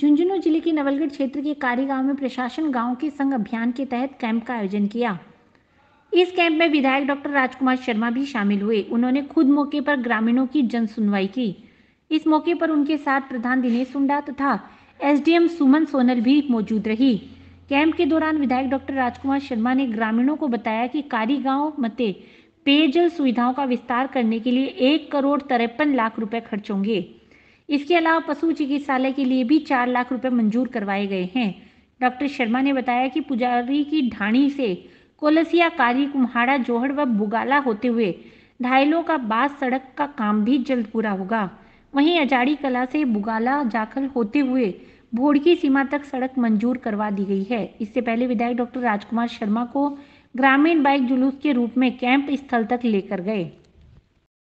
झुंझुनू जिले के नवलगढ़ क्षेत्र के कारी गांव में प्रशासन गांव के संघ अभियान के तहत कैंप का आयोजन किया इस कैंप में विधायक डॉक्टर राजकुमार शर्मा भी शामिल हुए उन्होंने खुद मौके पर ग्रामीणों की जन सुनवाई की इस मौके पर उनके साथ प्रधान दिनेश सुंडा तथा एसडीएम सुमन सोनल भी मौजूद रही कैंप के दौरान विधायक डॉक्टर राजकुमार शर्मा ने ग्रामीणों को बताया कि कारी गांव मते पेयजल सुविधाओं का विस्तार करने के लिए एक करोड़ तिरपन लाख रुपए खर्च होंगे इसके अलावा पशु चिकित्सालय के लिए भी चार लाख रुपए मंजूर करवाए गए हैं डॉक्टर शर्मा ने बताया कि पुजारी की ढाणी से कोलसिया कारी कुम्हाड़ा जोहड़ व बुगाला होते हुए ढाइलों का बास सड़क का काम भी जल्द पूरा होगा वहीं अजाड़ी कला से बुगाला जाखल होते हुए भोड़ की सीमा तक सड़क मंजूर करवा दी गई है इससे पहले विधायक डॉक्टर राजकुमार शर्मा को ग्रामीण बाइक जुलूस के रूप में कैंप स्थल तक लेकर गए